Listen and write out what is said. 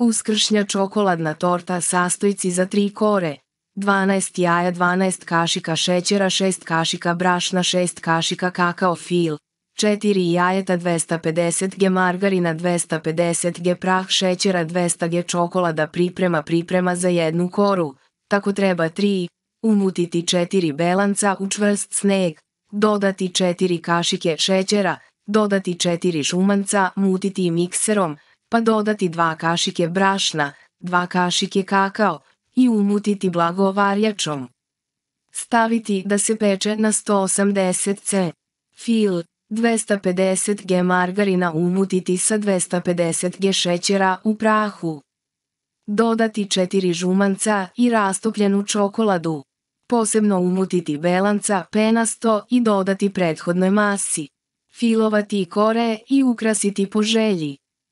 Uskršnja čokoladna torta sastojci za tri kore. 12 jaja, 12 kašika šećera, 6 kašika brašna, 6 kašika kakao fil, 4 jajeta 250 g margarina 250 g prah šećera 200 g čokolada priprema priprema za jednu koru. Tako treba 3. Umutiti 4 belanca u čvrst sneg, dodati 4 kašike šećera, dodati 4 šumanca, mutiti mikserom, pa dodati dva kašike brašna, dva kašike kakao i umutiti blago Staviti da se peče na 180 C. Fil, 250 G margarina umutiti sa 250 G šećera u prahu. Dodati 4 žumanca i rastopljenu čokoladu. Posebno umutiti belanca penasto i dodati prethodnoj masi. Filovati kore i ukrasiti po želji.